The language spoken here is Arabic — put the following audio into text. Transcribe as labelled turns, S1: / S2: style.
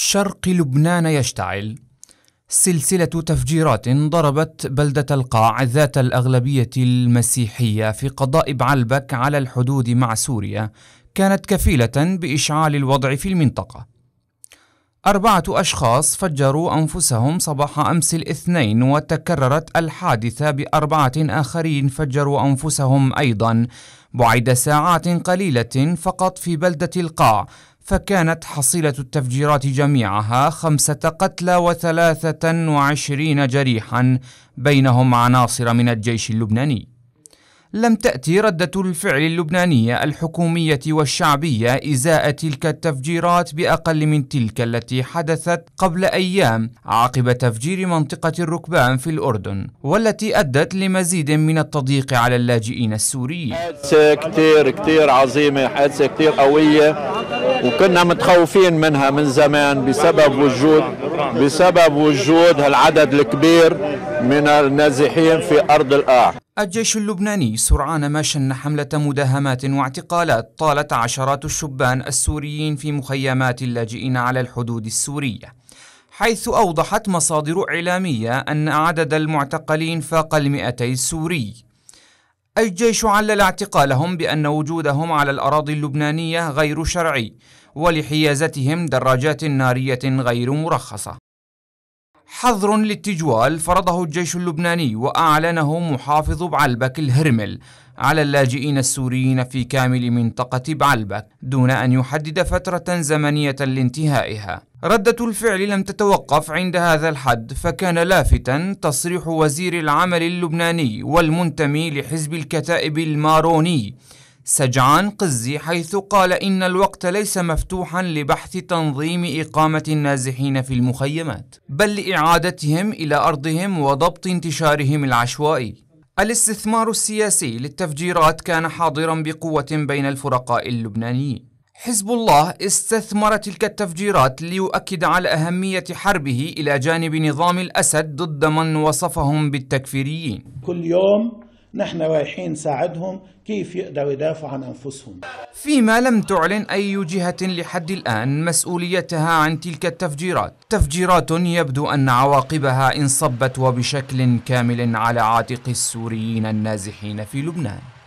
S1: شرق لبنان يشتعل سلسلة تفجيرات ضربت بلدة القاع ذات الأغلبية المسيحية في قضاء بعلبك على الحدود مع سوريا كانت كفيلة بإشعال الوضع في المنطقة. أربعة أشخاص فجروا أنفسهم صباح أمس الاثنين وتكررت الحادثة بأربعة آخرين فجروا أنفسهم أيضا بعد ساعات قليلة فقط في بلدة القاع فكانت حصيلة التفجيرات جميعها خمسة قتلى وثلاثة وعشرين جريحا بينهم عناصر من الجيش اللبناني لم تأتي ردة الفعل اللبنانية الحكومية والشعبية إزاء تلك التفجيرات بأقل من تلك التي حدثت قبل أيام عقب تفجير منطقة الركبان في الأردن والتي أدت لمزيد من التضييق على اللاجئين السوريين حادثة كتير كتير عظيمة حادثة كتير قوية وكنا متخوفين منها من زمان بسبب وجود بسبب وجود هالعدد الكبير من النازحين في أرض القاع الجيش اللبناني سرعان ما شن حملة مداهمات واعتقالات طالت عشرات الشبان السوريين في مخيمات اللاجئين على الحدود السورية حيث أوضحت مصادر إعلامية أن عدد المعتقلين فاق المئتي سوري الجيش علل اعتقالهم بأن وجودهم على الأراضي اللبنانية غير شرعي ولحيازتهم دراجات نارية غير مرخصة حظر للتجوال فرضه الجيش اللبناني وأعلنه محافظ بعلبك الهرمل على اللاجئين السوريين في كامل منطقة بعلبك دون أن يحدد فترة زمنية لانتهائها. ردة الفعل لم تتوقف عند هذا الحد فكان لافتا تصريح وزير العمل اللبناني والمنتمي لحزب الكتائب الماروني سجعان قزي حيث قال إن الوقت ليس مفتوحا لبحث تنظيم إقامة النازحين في المخيمات بل لإعادتهم إلى أرضهم وضبط انتشارهم العشوائي الاستثمار السياسي للتفجيرات كان حاضرا بقوة بين الفرقاء اللبنانيين حزب الله استثمر تلك التفجيرات ليؤكد على أهمية حربه إلى جانب نظام الأسد ضد من وصفهم بالتكفيريين كل يوم نحن رايحين نساعدهم كيف يقدروا يدافعوا عن أنفسهم فيما لم تعلن أي جهة لحد الآن مسؤوليتها عن تلك التفجيرات تفجيرات يبدو أن عواقبها انصبت وبشكل كامل على عاتق السوريين النازحين في لبنان